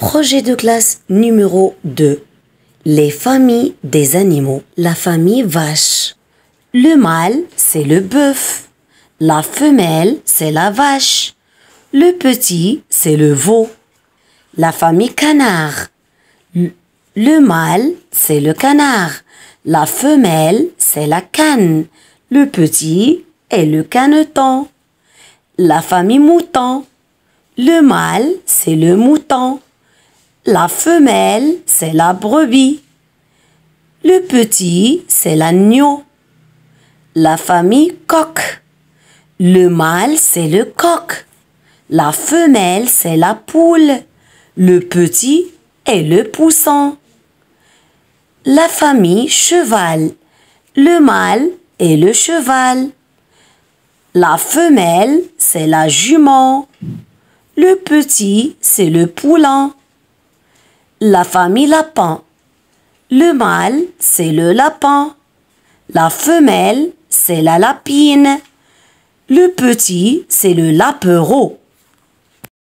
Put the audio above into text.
Projet de classe numéro 2. Les familles des animaux. La famille vache. Le mâle, c'est le bœuf. La femelle, c'est la vache. Le petit, c'est le veau. La famille canard. Le mâle, c'est le canard. La femelle, c'est la canne. Le petit est le caneton. La famille mouton. Le mâle, c'est le mouton. La femelle, c'est la brebis. Le petit, c'est l'agneau. La famille coq. Le mâle, c'est le coq. La femelle, c'est la poule. Le petit est le poussin. La famille cheval. Le mâle est le cheval. La femelle, c'est la jument. Le petit, c'est le poulain la famille lapin. Le mâle, c'est le lapin. La femelle, c'est la lapine. Le petit, c'est le lapereau.